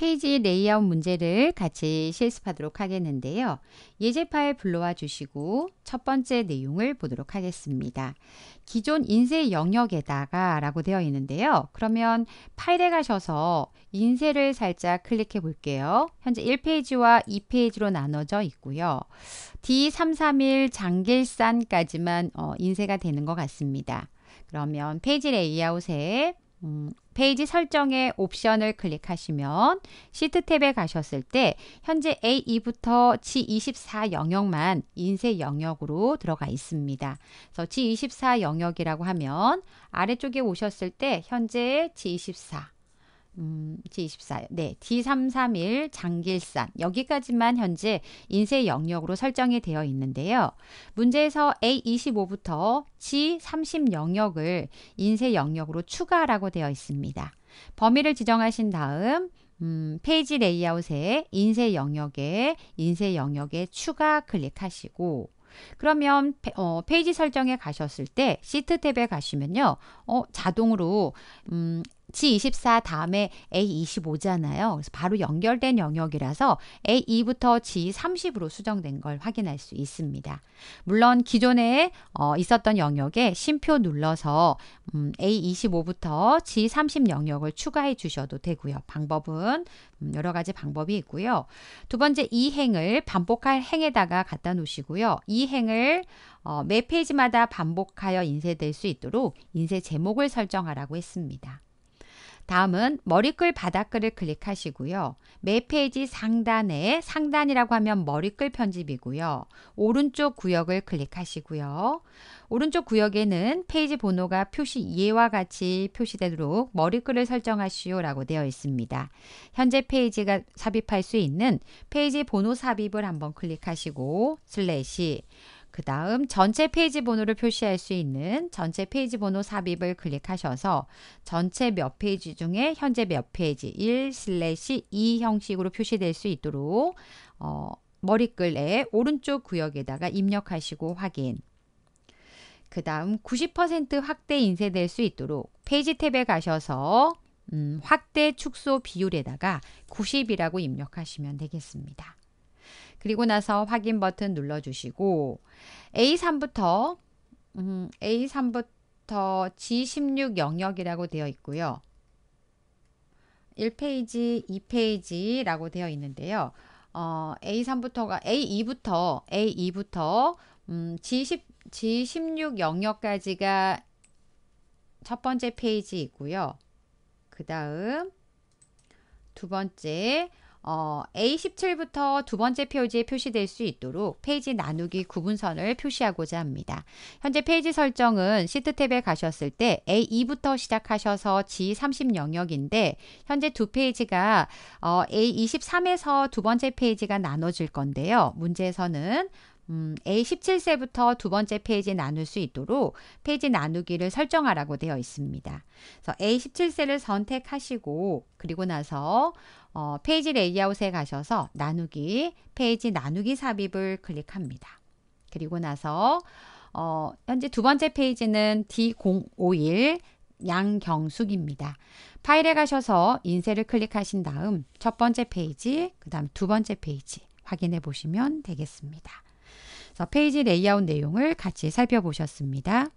페이지 레이아웃 문제를 같이 실습하도록 하겠는데요. 예제 파일 불러와 주시고 첫 번째 내용을 보도록 하겠습니다. 기존 인쇄 영역에다가 라고 되어 있는데요. 그러면 파일에 가셔서 인쇄를 살짝 클릭해 볼게요. 현재 1페이지와 2페이지로 나눠져 있고요. D331 장길산까지만 어, 인쇄가 되는 것 같습니다. 그러면 페이지 레이아웃에 음, 페이지 설정의 옵션을 클릭하시면 시트 탭에 가셨을 때 현재 A2부터 G24 영역만 인쇄 영역으로 들어가 있습니다. 그래서 G24 영역이라고 하면 아래쪽에 오셨을 때 현재 G24 음, D24. 네, D331 장길산. 여기까지만 현재 인쇄 영역으로 설정이 되어 있는데요. 문제에서 A25부터 G30 영역을 인쇄 영역으로 추가라고 되어 있습니다. 범위를 지정하신 다음 음, 페이지 레이아웃에 인쇄 영역에 인쇄 영역에 추가 클릭하시고 그러면 어, 페이지 설정에 가셨을 때 시트 탭에 가시면요. 어, 자동으로 음, G24 다음에 A25잖아요. 그래서 바로 연결된 영역이라서 A2부터 G30으로 수정된 걸 확인할 수 있습니다. 물론 기존에 어, 있었던 영역에 쉼표 눌러서 음, A25부터 G30 영역을 추가해 주셔도 되고요. 방법은 음, 여러 가지 방법이 있고요. 두 번째 이 행을 반복할 행에다가 갖다 놓으시고요. 이 행을 어, 매 페이지마다 반복하여 인쇄될 수 있도록 인쇄 제목을 설정하라고 했습니다. 다음은 머리글 바닥글을 클릭하시고요. 매 페이지 상단에 상단이라고 하면 머리글 편집이고요. 오른쪽 구역을 클릭하시고요. 오른쪽 구역에는 페이지 번호가 표시 2와 같이 표시되도록 머리글을 설정하시오 라고 되어 있습니다. 현재 페이지가 삽입할 수 있는 페이지 번호 삽입을 한번 클릭하시고 슬래시 그 다음 전체 페이지 번호를 표시할 수 있는 전체 페이지 번호 삽입을 클릭하셔서 전체 몇 페이지 중에 현재 몇 페이지 1 슬래시 2 형식으로 표시될 수 있도록 어, 머리글에 오른쪽 구역에다가 입력하시고 확인 그 다음 90% 확대 인쇄될 수 있도록 페이지 탭에 가셔서 음, 확대 축소 비율에다가 90이라고 입력하시면 되겠습니다. 그리고 나서 확인 버튼 눌러주시고 A3부터 음, A3부터 G16 영역이라고 되어 있고요. 1페이지, 2페이지라고 되어 있는데요. 어, A3부터가 A2부터 A2부터 음, G10, G16 영역까지가 첫 번째 페이지 있고요. 그 다음 두 번째 어, A17부터 두 번째 표지에 표시될 수 있도록 페이지 나누기 구분선을 표시하고자 합니다. 현재 페이지 설정은 시트 탭에 가셨을 때 A2부터 시작하셔서 G30 영역인데 현재 두 페이지가 어, A23에서 두 번째 페이지가 나눠질 건데요. 문제에서는 음, A17세부터 두 번째 페이지에 나눌 수 있도록 페이지 나누기를 설정하라고 되어 있습니다. 그래서 A17세를 선택하시고 그리고 나서 어, 페이지 레이아웃에 가셔서 나누기, 페이지 나누기 삽입을 클릭합니다. 그리고 나서 어, 현재 두 번째 페이지는 D051 양경숙입니다. 파일에 가셔서 인쇄를 클릭하신 다음 첫 번째 페이지, 그 다음 두 번째 페이지 확인해 보시면 되겠습니다. 페이지 레이아웃 내용을 같이 살펴보셨습니다.